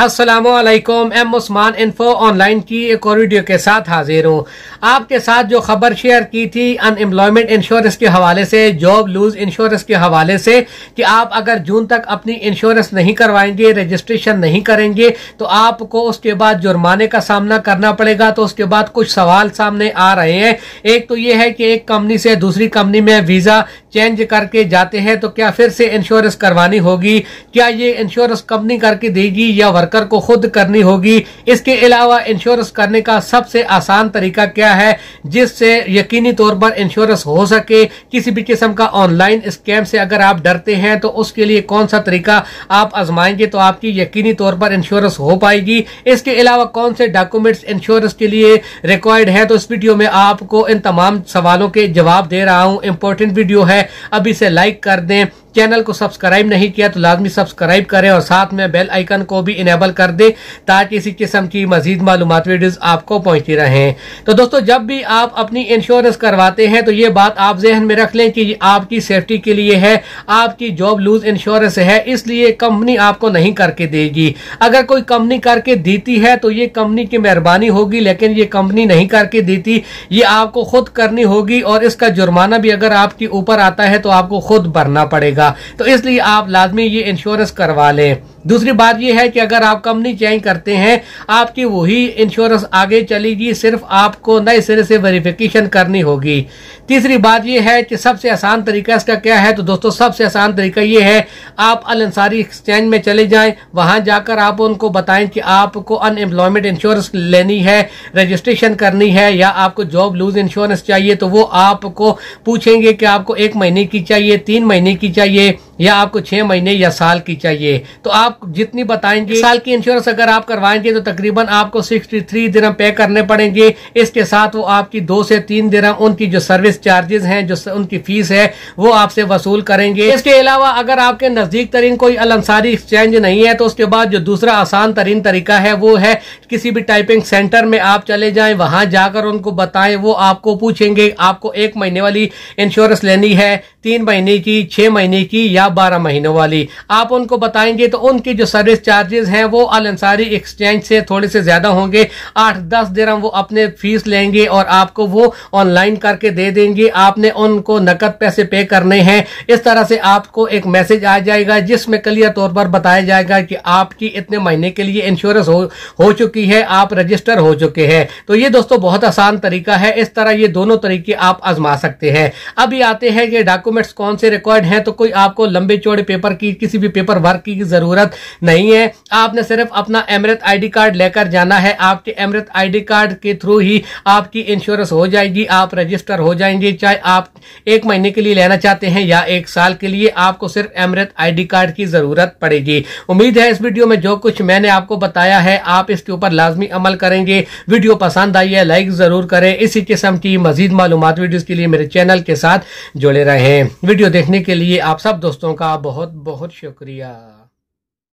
Aslam M Usman info online की एक और वीडियो के साथ हाजिर हूँ आपके साथ जो खबर शेयर की थी अनएम्प्लॉयमेंट इंश्योरेंस के हवाले से जॉब लूज इंश्योरेंस के हवाले से कि आप अगर जून तक अपनी इंश्योरेंस नहीं करवाएंगे रजिस्ट्रेशन नहीं करेंगे तो आपको उसके बाद जुर्माने का सामना करना पड़ेगा तो उसके बाद कुछ सवाल सामने आ रहे हैं एक तो ये है कि एक कंपनी से दूसरी कंपनी में वीज़ा चेंज करके जाते हैं तो क्या फिर से इंश्योरेंस करवानी होगी क्या ये इंश्योरेंस कंपनी करके देगी या वर्कर को खुद करनी होगी इसके अलावा इंश्योरेंस करने का सबसे आसान तरीका क्या है जिससे यकीनी तौर पर इंश्योरेंस हो सके किसी भी किस्म का ऑनलाइन स्कैम से अगर आप डरते हैं तो उसके लिए कौन सा तरीका आप आजमाएंगे तो आपकी यकीनी तौर पर इंश्योरेंस हो पाएगी इसके अलावा कौन से डॉक्यूमेंट्स इंश्योरेंस के लिए रिक्वायर्ड है तो इस वीडियो में आपको इन तमाम सवालों के जवाब दे रहा हूँ इंपॉर्टेंट वीडियो है अभी इसे लाइक कर दें चैनल को सब्सक्राइब नहीं किया तो लाजमी सब्सक्राइब करें और साथ में बेल आइकन को भी इन्हें अवेलेबल कर दे ताकि इसी किस्म की मजीद मालूम वीडियो आपको पहुंची रहे तो दोस्तों जब भी आप अपनी इंश्योरेंस करवाते हैं तो ये बात आप जहन में रख लें कि आपकी सेफ्टी के लिए है आपकी जॉब लूज इंश्योरेंस है इसलिए कंपनी आपको नहीं करके देगी अगर कोई कंपनी करके देती है तो ये कंपनी की मेहरबानी होगी लेकिन ये कंपनी नहीं करके देती ये आपको खुद करनी होगी और इसका जुर्माना भी अगर आपके ऊपर आता है तो आपको खुद भरना पड़ेगा तो इसलिए आप लाजमी ये इंश्योरेंस करवा लें दूसरी बात यह है कि अगर आप कंपनी चेंज करते हैं आपकी वही इंश्योरेंस आगे चलेगी सिर्फ आपको नए सिरे से वेरिफिकेशन करनी होगी तीसरी बात यह है कि सबसे आसान तरीका इसका क्या है तो दोस्तों सबसे आसान तरीका यह है आप अल अंसारी एक्सचेंज में चले जाएं वहां जाकर आप उनको बताएं कि आपको अनएम्प्लॉयमेंट इंश्योरेंस लेनी है रजिस्ट्रेशन करनी है या आपको जॉब लूज इंश्योरेंस चाहिए तो वो आपको पूछेंगे कि आपको एक महीने की चाहिए तीन महीने की चाहिए या आपको छह महीने या साल की चाहिए तो आप जितनी बताएंगे साल की इंश्योरेंस अगर आप करवाएंगे तो तकरीबन आपको 63 दिनम पे करने पड़ेंगे इसके साथ वो आपकी दो से तीन दिनम उनकी जो सर्विस चार्जेस हैं जो उनकी फीस है वो आपसे वसूल करेंगे इसके अलावा अगर आपके नजदीक तरीन कोई अलंसारी एक्सचेंज नहीं है तो उसके बाद जो दूसरा आसान तरीन तरीका है वो है किसी भी टाइपिंग सेंटर में आप चले जाए वहां जाकर उनको बताएं वो आपको पूछेंगे आपको एक महीने वाली इंश्योरेंस लेनी है तीन महीने की छह महीने की या या बारह महीनों वाली आप उनको बताएंगे तो उनकी जो सर्विस चार्जेस हैं वो अल अंसारी एक्सचेंज से थोड़े से ज़्यादा होंगे आठ दस दिन वो अपने फीस लेंगे और आपको वो ऑनलाइन करके दे देंगे आपने उनको नकद पैसे पे करने हैं इस तरह से आपको एक मैसेज आ जाएगा जिसमें क्लियर तौर पर बताया जाएगा कि आपकी इतने महीने के लिए इंश्योरेंस हो, हो चुकी है आप रजिस्टर हो चुके हैं तो ये दोस्तों बहुत आसान तरीका है इस तरह ये दोनों तरीके आप आजमा सकते हैं अभी आते हैं कि डॉक्यूमेंट्स कौन से रिक्वायर्ड हैं तो कोई आपको लंबे चौड़े पेपर की किसी भी पेपर वर्क की जरूरत नहीं है आपने सिर्फ अपना एमरत आईडी कार्ड लेकर जाना है आपके एमरत आईडी कार्ड के थ्रू ही आपकी इंश्योरेंस हो जाएगी आप रजिस्टर हो जाएंगे चाहे आप एक महीने के लिए लेना चाहते हैं या एक साल के लिए आपको सिर्फ एमरत आई कार्ड की जरूरत पड़ेगी उम्मीद है इस वीडियो में जो कुछ मैंने आपको बताया है आप इसके ऊपर लाजमी अमल करेंगे वीडियो पसंद आई है लाइक जरूर करें इसी किस्म की मजीद मालूम वीडियो के लिए मेरे चैनल के साथ जुड़े रहे वीडियो देखने के लिए आप सब दोस्तों दोस्तों का बहुत बहुत शुक्रिया